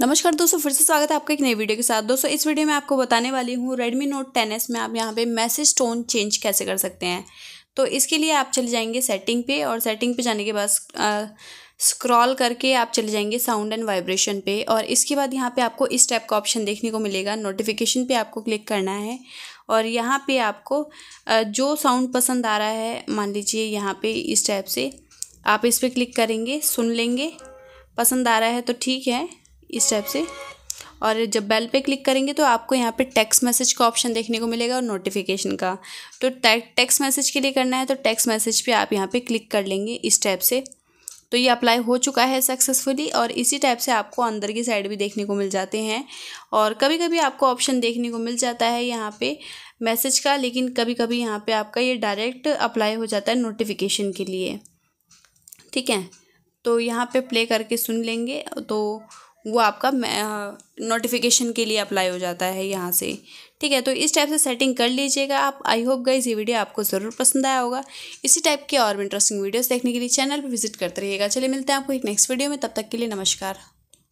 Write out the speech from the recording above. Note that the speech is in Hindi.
नमस्कार दोस्तों फिर से स्वागत है आपका एक नई वीडियो के साथ दोस्तों इस वीडियो में आपको बताने वाली हूँ Redmi Note 10s में आप यहाँ पे मैसेज टोन चेंज कैसे कर सकते हैं तो इसके लिए आप चले जाएंगे सेटिंग पे और सेटिंग पे जाने के बाद स्क्रॉल करके आप चले जाएंगे साउंड एंड वाइब्रेशन पे और इसके बाद यहाँ पे आपको इस टाइप का ऑप्शन देखने को मिलेगा नोटिफिकेशन पे आपको क्लिक करना है और यहाँ पे आपको जो साउंड पसंद आ रहा है मान लीजिए यहाँ पे इस टाइप से आप इस पर क्लिक करेंगे सुन लेंगे पसंद आ रहा है तो ठीक है इस टाइप से और जब बेल पे क्लिक करेंगे तो आपको यहाँ पे टेक्स्ट मैसेज का ऑप्शन देखने को मिलेगा और नोटिफिकेशन का तो टेक्स्ट मैसेज के लिए करना है तो टेक्स्ट मैसेज पे आप यहाँ पे क्लिक कर लेंगे इस टाइप से तो ये अप्लाई हो चुका है सक्सेसफुली और इसी टाइप से आपको अंदर की साइड भी देखने को मिल जाते हैं और कभी कभी आपको ऑप्शन देखने को मिल जाता है यहाँ पे मैसेज का लेकिन कभी कभी यहाँ पे आपका ये डायरेक्ट अप्लाई हो जाता है नोटिफिकेशन के लिए ठीक है तो यहाँ पे प्ले करके सुन लेंगे तो वो आपका नोटिफिकेशन के लिए अप्लाई हो जाता है यहाँ से ठीक है तो इस टाइप से सेटिंग कर लीजिएगा आप आई होप गाइज ये वीडियो आपको ज़रूर पसंद आया होगा इसी टाइप के और इंटरेस्टिंग वीडियोस देखने के लिए चैनल पर विजिट करते रहिएगा चलिए मिलते हैं आपको एक नेक्स्ट वीडियो में तब तक के लिए नमस्कार